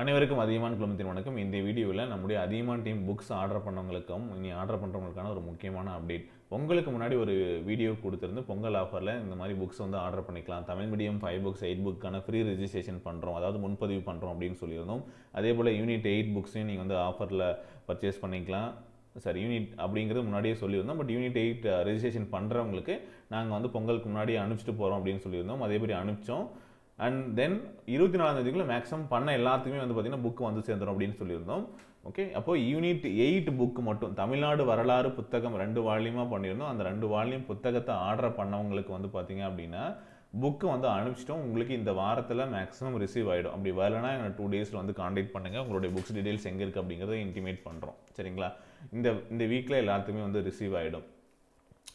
அனைவருக்கும் அதிகமான குழுமத்தின் வணக்கம் இந்த வீடியோவில் நம்முடைய அதிகமான டீம் புக்ஸ் ஆர்டர் பண்ணவங்களுக்கும் இனி ஆர்டர் பண்ணுறவங்களுக்கான ஒரு முக்கியமான அப்டேட் உங்களுக்கு முன்னாடி ஒரு வீடியோ கொடுத்துருந்து பொங்கல் ஆஃபரில் இந்த மாதிரி புக்ஸ் வந்து ஆர்டர் பண்ணிக்கலாம் Tamil medium five books eight புக்கான ஃப்ரீ ரிஜிஸ்ட்ரேஷன் பண்ணுறோம் அதாவது முன்பதிவு பண்ணுறோம் அப்படின்னு சொல்லியிருந்தோம் அதே போல் யூனிட் எயிட் புக்ஸையும் நீங்கள் வந்து ஆஃபரில் பர்ச்சேஸ் பண்ணிக்கலாம் சார் யூனிட் அப்படிங்கிறது முன்னாடியே சொல்லியிருந்தோம் but unit eight registration uh, பண்ணுறவங்களுக்கு நாங்கள் வந்து பொங்கலுக்கு முன்னாடி அனுப்பிச்சிட்டு போகிறோம் அப்படின்னு சொல்லியிருந்தோம் அதே மாதிரி அனுப்பிச்சோம் அண்ட் தென் இருபத்தி நாலாம் தேதிக்குள்ள மேக்ஸிமம் பண்ண எல்லாத்துக்குமே வந்து பார்த்தீங்கன்னா புக் வந்து சேர்ந்துடும் அப்படின்னு சொல்லியிருந்தோம் ஓகே அப்போ யூனிட் எயிட் புக் மட்டும் தமிழ்நாடு வரலாறு புத்தகம் ரெண்டு வால்யூமாக பண்ணியிருந்தோம் அந்த ரெண்டு வால்யூம் புத்தகத்தை ஆர்டர் பண்ணவங்களுக்கு வந்து பார்த்தீங்க அப்படின்னா புக்கு வந்து அனுப்பிச்சிட்டோம் உங்களுக்கு இந்த வாரத்தில் மேக்ஸிமம் ரிசீவ் ஆகிடும் அப்படி வரலன்னா எனக்கு டூ டேஸில் வந்து காண்டாக்ட் பண்ணுங்கள் உங்களுடைய புக்ஸ் டீடைல்ஸ் எங்கே இருக்குது அப்படிங்கிறத இன்டிமேட் பண்ணுறோம் சரிங்களா இந்த இந்த வீக்கில் எல்லாத்துக்குமே வந்து ரிசீவ் ஆகிடும்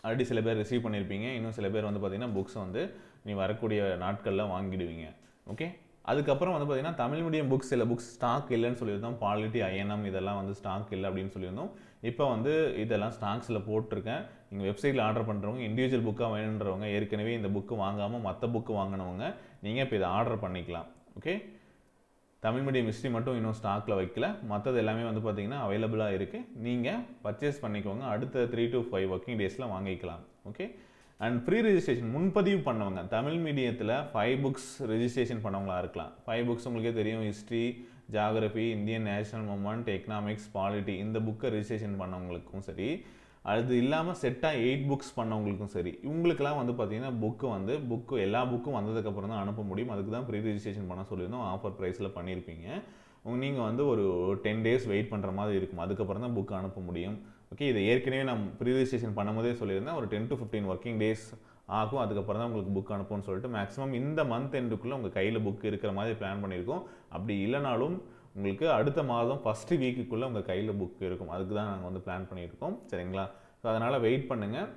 ஆல்ரெடி சில பேர் ரிசீவ் பண்ணியிருப்பீங்க இன்னும் சில பேர் வந்து பார்த்திங்கன்னா புக்ஸ் வந்து நீ வரக்கூடிய நாட்களில் வாங்கிடுவீங்க ஓகே அதுக்கப்புறம் வந்து பார்த்திங்கன்னா தமிழ் மீடியம் புக்ஸ் சில புக்ஸ் ஸ்டாக் இல்லைன்னு சொல்லியிருந்தோம் பாலிட்டி ஐஎன்எம் இதெல்லாம் வந்து ஸ்டாக் இல்லை அப்படின்னு சொல்லியிருந்தோம் இப்போ வந்து இதெல்லாம் ஸ்டாக்ஸில் போட்டிருக்கேன் நீங்கள் வெப்சைட்டில் ஆர்டர் பண்ணுறவங்க இண்டிவிஜுவல் புக்காக வேணுன்றவங்க ஏற்கனவே இந்த புக்கு வாங்காமல் மற்ற புக்கு வாங்கினவங்க நீங்கள் இப்போ இதை ஆர்டர் பண்ணிக்கலாம் ஓகே தமிழ் மீடியம் ஹிஸ்ட்ரி மட்டும் இன்னும் ஸ்டாக்கில் வைக்கல மற்றது எல்லாமே வந்து பார்த்தீங்கன்னா அவைலபிளாக இருக்குது நீங்கள் பர்ச்சேஸ் பண்ணிக்கோங்க அடுத்த த்ரீ டு ஃபைவ் ஒர்க்கிங் டேஸில் வாங்கிக்கலாம் ஓகே அண்ட் ப்ரீ ரிஜிஸ்ட்ரேஷன் முன்பதிவு பண்ணவங்க தமிழ் மீடியத்தில் ஃபைவ் புக்ஸ் ரெஜிஸ்ட்ரேஷன் பண்ணவங்களாக இருக்கலாம் ஃபைவ் புக்ஸ் உங்களுக்கே தெரியும் history geography Indian national movement economics polity இந்த புக்கை ரிஜிஸ்ட்ரேஷன் பண்ணவங்களுக்கும் சரி அது இல்லாமல் செட்டாக எயிட் புக்ஸ் பண்ணவங்களுக்கும் சரி இவங்களுக்கெல்லாம் வந்து பார்த்தீங்கன்னா புக்கு வந்து புக்கு எல்லா புக்கும் வந்ததுக்கப்புறம் தான் அனுப்ப முடியும் அதுக்கு தான் ப்ரீ ரிஜிஸ்ட்ரேஷன் பண்ண சொல்லியிருந்தோம் ஆஃபர் ப்ரைஸில் பண்ணியிருப்பீங்க நீங்கள் வந்து ஒரு டென் டேஸ் வெயிட் பண்ணுற மாதிரி இருக்கும் அதுக்கப்புறம் தான் புக் அனுப்ப முடியும் ஓகே இதை ஏற்கனவே நான் ப்ரீ ரிஜிஸ்ட்ரேஷன் பண்ணும்போதே சொல்லியிருந்தேன் ஒரு ten to fifteen working days ஆகும் அதுக்கப்புறம் தான் உங்களுக்கு புக் அனுப்புன்னு சொல்லிட்டு மேக்ஸிமம் இந்த மந்த் எண்டுக்குள்ளே உங்கள் கையில் புக் இருக்கிற மாதிரி பிளான் பண்ணியிருக்கோம் அப்படி இல்லைனாலும் உங்களுக்கு அடுத்த மாதம் ஃபஸ்ட்டு வீக்குக்குள்ளே உங்கள் கையில் புக் இருக்கும் அதுக்கு தான் நாங்கள் வந்து பிளான் பண்ணியிருக்கோம் சரிங்களா ஸோ அதனால் வெயிட் பண்ணுங்கள்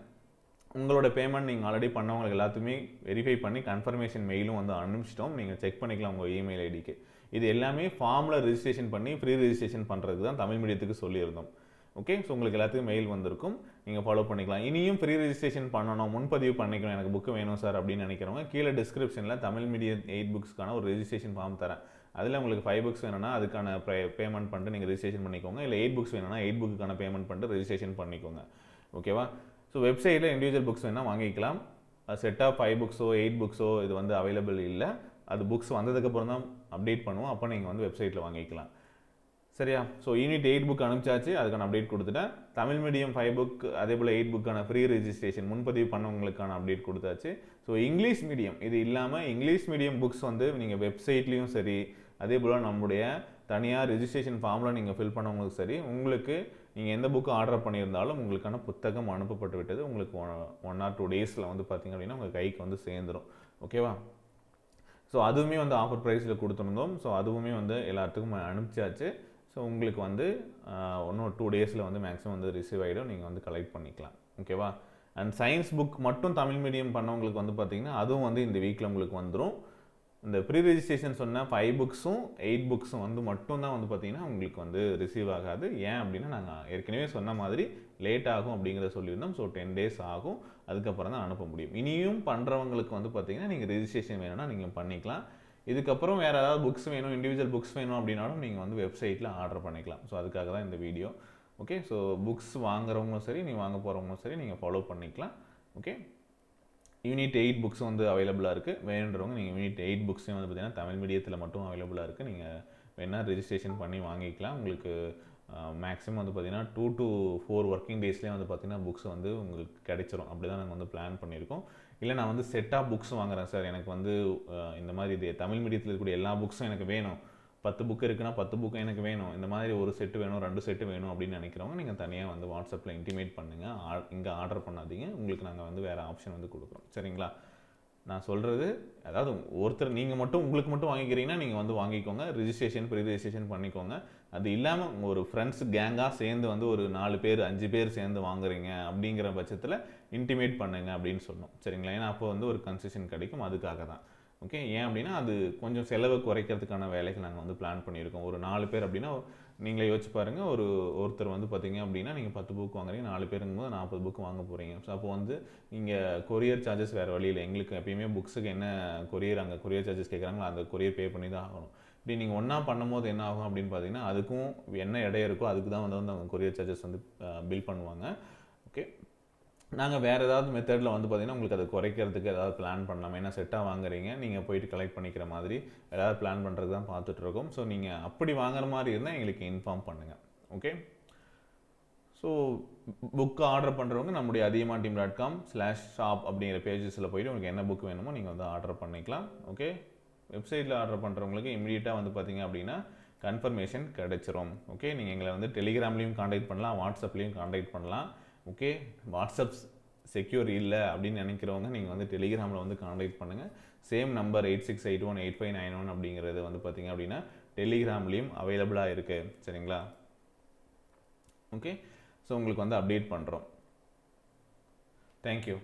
உங்களோட பேமெண்ட் நீங்கள் ஆல்ரெடி பண்ணவங்களுக்கு எல்லாத்தையுமே வெரிஃபை பண்ணி கன்ஃபர்மேஷன் மெயிலும் வந்து அனுப்பிச்சிட்டோம் நீங்கள் செக் பண்ணிக்கலாம் உங்கள் இமெயில் ஐடிக்கு இது எல்லாமே ஃபார்மில் ரிஜிஸ்ட்ரேஷன் பண்ணி ஃப்ரீ ரிஜிஸ்ட்ரேஷன் பண்ணுறதுக்கு தான் தமிழ் மீடியத்துக்கு சொல்லியிருந்தோம் ஓகே ஸோ உங்களுக்கு எல்லாத்துக்கும் மெயில் வந்திருக்கும் நீங்கள் ஃபாலோ பண்ணிக்கலாம் இனியும் ஃப்ரீ ரிஜிஸ்ட்ரேஷன் பண்ணணும் முன்பதிவு பண்ணிக்கணும் எனக்கு புக்கு வேணும் சார் அப்படின்னு நினைக்கிறவங்க கீழே டிஸ்கிரிப்ஷனில் தமிழ் மீடியம் எயிட் புக்ஸ்க்கான ஒரு ரிஜிஸ்ட்ரேஷன் ஃபார்ம் தரேன் அதில் உங்களுக்கு ஃபைவ் புக்ஸ் வேணும்னா அதுக்கான பே பேமெண்ட் பண்ணிட்டு நீங்கள் ரிஜிஸ்ட்ரேஷன் பண்ணிக்கோங்க இல்லை எயிட் புக்ஸ் வேணும்னா எயிட் புக்குக்கான பேமெண்ட் பண்ணிட்டு ரிஜிஸ்ட்ரேஷன் பண்ணிக்கோங்க ஓகேவா ஸோ வெப்சைட்டில் இண்டிவிஜுவல் புக்ஸ் வேணால் வாங்கிக்கலாம் செட் ஆஃப் ஃபைவ் புக்ஸோ எயிட் புக்ஸோ இது வந்து அவைலபிள் இல்லை அது புக்ஸ் வந்ததுக்கப்புறம் தான் அப்டேட் பண்ணுவோம் அப்போ நீங்கள் வந்து வெப்சைட்டில் வாங்கிக்கலாம் சரியா ஸோ யூனிட் எயிட் புக் அனுப்பிச்சாச்சு அதுக்கான அப்டேட் கொடுத்துட்டேன் தமிழ் மீடியம் ஃபைவ் புக் அதே போல் எயிட் புக்கான ஃப்ரீ ரிஜிஸ்ட்ரேஷன் முன்பதிவு பண்ணவங்களுக்கான அப்டேட் கொடுத்தாச்சு ஸோ இங்கிலீஷ் மீடியம் இது இல்லாமல் இங்கிலீஷ் மீடியம் புக்ஸ் வந்து நீங்கள் வெப்சைட்லேயும் சரி அதே போல் நம்முடைய தனியாக ரிஜிஸ்ட்ரேஷன் ஃபார்மில் நீங்கள் ஃபில் பண்ணவங்களுக்கு சரி உங்களுக்கு நீங்கள் எந்த புக்கு ஆர்டர் பண்ணியிருந்தாலும் உங்களுக்கான புத்தகம் அனுப்பப்பட்டு விட்டது உங்களுக்கு ஒன் ஆர் டூ டேஸில் வந்து பார்த்திங்க அப்படின்னா உங்கள் கைக்கு வந்து சேர்ந்துடும் ஓகேவா ஸோ அதுவுமே வந்து ஆஃபர் ப்ரைஸில் கொடுத்துருந்தோம் ஸோ அதுவுமே வந்து எல்லாத்துக்கும் அனுப்பிச்சாச்சு ஸோ உங்களுக்கு வந்து ஒன்றும் டூ டேஸில் வந்து மேக்ஸிமம் வந்து ரிசீவ் ஆகிடும் நீங்கள் வந்து கலெக்ட் பண்ணிக்கலாம் ஓகேவா அண்ட் சயின்ஸ் புக் மட்டும் தமிழ் மீடியம் பண்ணவங்களுக்கு வந்து பார்த்திங்கன்னா அதுவும் வந்து இந்த வீக்கில் உங்களுக்கு வந்துடும் இந்த ப்ரீ ரிஜிஸ்ட்ரேஷன் சொன்ன ஃபைவ் புக்ஸும் எயிட் புக்ஸும் வந்து மட்டும்தான் வந்து பார்த்திங்கன்னா உங்களுக்கு வந்து ரிசீவ் ஆகாது ஏன் அப்படின்னா நாங்கள் ஏற்கனவே சொன்ன மாதிரி லேட் ஆகும் அப்படிங்கிறத சொல்லியிருந்தோம் ஸோ டென் டேஸ் ஆகும் அதுக்கப்புறம் தான் அனுப்ப முடியும் இனியும் பண்ணுறவங்களுக்கு வந்து பார்த்திங்கன்னா நீங்கள் ரிஜிஸ்ட்ரேஷன் வேணும்னா நீங்கள் பண்ணிக்கலாம் இதுக்கப்புறம் வேறு ஏதாவது புக்ஸ் வேணும் இண்டிவிஜுவல் புக்ஸ் வேணும் அப்படின்னாலும் நீங்கள் வந்து வெப்சைட்டில் ஆர்டர் பண்ணிக்கலாம் ஸோ அதுக்காக தான் இந்த வீடியோ ஓகே ஸோ புக்ஸ் வாங்குறவங்களும் சரி நீங்கள் வாங்க போகிறவங்களும் சரி நீங்கள் ஃபாலோ பண்ணிக்கலாம் ஓகே யூனிட் எயிட் புக்ஸ் வந்து அவைலபிளாக இருக்குது வேணுன்றவங்க நீங்கள் யூனிட் எயிட் புக்ஸையும் வந்து பார்த்தீங்கன்னா தமிழ் மீடியத்தில் மட்டும் அவைலபிளாக இருக்குது நீங்கள் வேணால் ரிஜிஸ்ட்ரேஷன் பண்ணி வாங்கிக்கலாம் உங்களுக்கு மேக்ஸிமம் வந்து பார்த்திங்கன்னா டூ டு ஃபோர் ஒர்க்கிங் டேஸ்லேயே வந்து பார்த்திங்கன்னா புக்ஸ் வந்து உங்களுக்கு கிடைச்சிரும் அப்படி தான் நாங்கள் வந்து பிளான் பண்ணியிருக்கோம் இல்லை நான் வந்து செட்டாக புக்ஸ் வாங்குகிறேன் சார் எனக்கு வந்து இந்த மாதிரி இது தமிழ் மீடியத்தில் இருக்கக்கூடிய எல்லா புக்ஸும் எனக்கு வேணும் பத்து புக்கு இருக்குன்னா பத்து புக்கு எனக்கு வேணும் இந்த மாதிரி ஒரு செட்டு வேணும் ரெண்டு செட்டு வேணும் அப்படின்னு நினைக்கிறவங்க நீங்கள் தனியாக வந்து வாட்ஸ்அப்பில் இன்டிமேட் பண்ணுங்கள் இங்கே ஆர்டர் பண்ணாதீங்க உங்களுக்கு நாங்கள் வந்து வேறு ஆப்ஷன் வந்து கொடுக்குறோம் சரிங்களா நான் சொல்கிறது அதாவது ஒருத்தர் நீங்கள் மட்டும் உங்களுக்கு மட்டும் வாங்கிக்கிறீங்கன்னா நீங்கள் வந்து வாங்கிக்கோங்க ரிஜிஸ்ட்ரேஷன் ப்ரீ ரிஜிஸ்ட்ரேஷன் பண்ணிக்கோங்க அது இல்லாமல் ஒரு ஃப்ரெண்ட்ஸ் கேங்காக சேர்ந்து வந்து ஒரு நாலு பேர் அஞ்சு பேர் சேர்ந்து வாங்குறீங்க அப்படிங்கிற பட்சத்தில் இன்டிமேட் பண்ணுங்க அப்படின்னு சொன்னோம் சரிங்களா ஏன்னா அப்போ வந்து ஒரு கன்செஷன் கிடைக்கும் அதுக்காக தான் ஓகே ஏன் அப்படின்னா அது கொஞ்சம் செலவு குறைக்கிறதுக்கான வேலைகள் நாங்கள் வந்து பிளான் பண்ணியிருக்கோம் ஒரு நாலு பேர் அப்படின்னா நீங்களே யோசிச்சு பாருங்கள் ஒரு ஒருத்தர் வந்து பார்த்தீங்க அப்படின்னா நீங்கள் பத்து புக் வாங்குறீங்க நாலு பேருங்கும் போது நாற்பது புக் வாங்க போகிறீங்க ஸோ அப்போ வந்து நீங்கள் கொரியர் சார்ஜஸ் வேறு வழியில் எங்களுக்கு எப்பயுமே புக்ஸுக்கு என்ன கொரியர் அங்கே கொரியர் சார்ஜஸ் கேட்குறாங்களோ அந்த கொரியர் பே பண்ணி தான் ஆகணும் இப்படி நீங்கள் ஒன்றா பண்ணும்போது என்ன ஆகும் அப்படின்னு பார்த்தீங்கன்னா அதுக்கும் என்ன இடையே இருக்கோ அதுக்கு தான் வந்து அவங்க கொரியர் சார்ஜஸ் வந்து பில் பண்ணுவாங்க ஓகே நாங்கள் வேறு ஏதாவது மெத்தடில் வந்து பார்த்திங்கன்னா உங்களுக்கு அதை குறைக்கிறதுக்கு ஏதாவது பிளான் பண்ணலாம் ஏன்னா செட்டாக வாங்குறீங்க நீங்கள் போயிட்டு கலெக்ட் பண்ணிக்கிற மாதிரி ஏதாவது பிளான் பண்ணுறது தான் பார்த்துட்ருக்கோம் ஸோ நீங்கள் அப்படி வாங்குற மாதிரி இருந்தால் எங்களுக்கு இன்ஃபார்ம் பண்ணுங்கள் ஓகே ஸோ புக்கு ஆர்டர் பண்ணுறவங்க நம்முடைய அதிகமாக team dot com slash shop அப்படிங்கிற பேஜஸில் போயிட்டு உங்களுக்கு என்ன புக் வேணுமோ நீங்கள் வந்து ஆர்டர் பண்ணிக்கலாம் ஓகே வெப்சைட்டில் ஆர்டர் பண்ணுறவங்களுக்கு இமீடியட்டாக வந்து பார்த்திங்க அப்படின்னா கன்ஃபர்மேஷன் கிடச்சிரும் ஓகே நீங்கள் எங்களை வந்து டெலிகிராம்லேயும் காண்டாக்ட் பண்ணலாம் வாட்ஸ்அப்லேயும் காண்டாக்ட் பண்ணலாம் ஓகே வாட்ஸ்அப் செக்யூர் இல்லை அப்படின்னு நினைக்கிறவங்க நீங்கள் வந்து டெலிகிராமில் வந்து கான்டாக்ட் பண்ணுங்கள் same number eight six eight one eight five nine one அப்படிங்கிறது வந்து பார்த்திங்க அப்படின்னா டெலிகிராம்லேயும் அவைலபிளாக இருக்குது சரிங்களா ஓகே ஸோ உங்களுக்கு வந்து அப்டேட் பண்ணுறோம் தேங்க்யூ